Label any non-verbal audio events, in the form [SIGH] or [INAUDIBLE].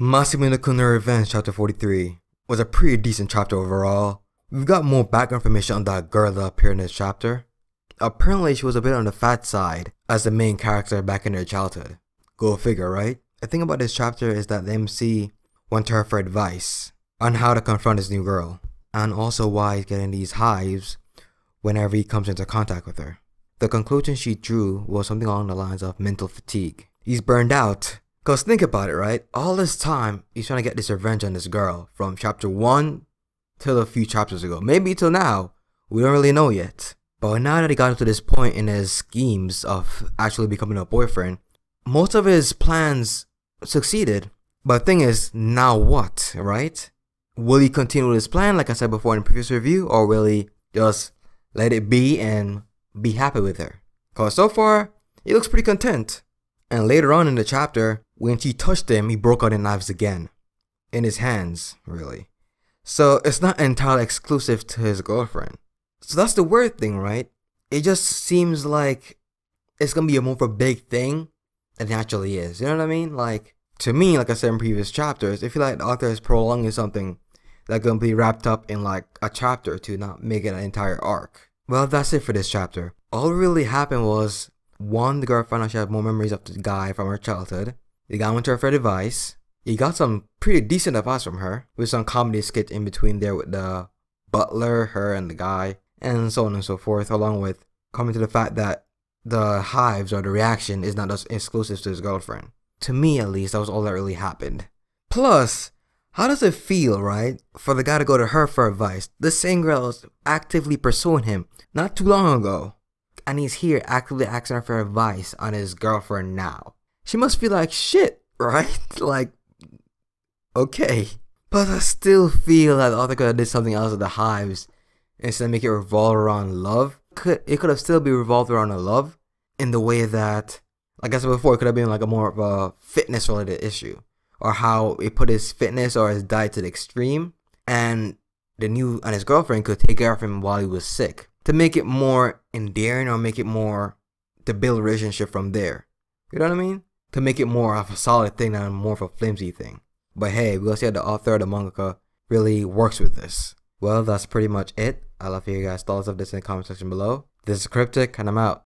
Masumi no Kuna Revenge Chapter 43 was a pretty decent chapter overall. We've got more background information on that girl that appeared in this chapter. Apparently she was a bit on the fat side as the main character back in her childhood. Go figure, right? The thing about this chapter is that the MC went to her for advice on how to confront his new girl, and also why he's getting these hives whenever he comes into contact with her. The conclusion she drew was something along the lines of mental fatigue. He's burned out because think about it, right? All this time, he's trying to get this revenge on this girl from chapter 1 till a few chapters ago. Maybe till now. We don't really know yet. But now that he got to this point in his schemes of actually becoming a boyfriend, most of his plans succeeded. But the thing is, now what, right? Will he continue his plan, like I said before in the previous review, or will he just let it be and be happy with her? Because so far, he looks pretty content. And later on in the chapter, when she touched him, he broke out in knives again. In his hands, really. So it's not entirely exclusive to his girlfriend. So that's the weird thing, right? It just seems like it's gonna be a more of a big thing. It naturally is. You know what I mean? Like to me, like I said in previous chapters, I feel like the author is prolonging something that's gonna be wrapped up in like a chapter to not not it an entire arc. Well, that's it for this chapter. All really happened was one, the girl found out she had more memories of the guy from her childhood. They got into her for advice. He got some pretty decent advice from her, with some comedy skit in between there with the butler, her, and the guy, and so on and so forth, along with coming to the fact that the hives or the reaction is not just exclusive to his girlfriend. To me, at least, that was all that really happened. Plus, how does it feel, right, for the guy to go to her for advice? The same girl is actively pursuing him not too long ago, and he's here actively asking her for advice on his girlfriend now she must be like shit, right? [LAUGHS] like, okay. But I still feel that the author could have did something else with the hives instead of make it revolve around love. Could it could have still be revolved around a love in the way that, like I said before, it could have been like a more of a fitness related issue or how he put his fitness or his diet to the extreme and the new and his girlfriend could take care of him while he was sick to make it more endearing or make it more to build relationship from there. You know what I mean? to make it more of a solid thing than more of a flimsy thing. But hey, we'll see how the author of the manga really works with this. Well, that's pretty much it. I love hearing you guys' thoughts of this in the comment section below. This is Cryptic, and I'm out.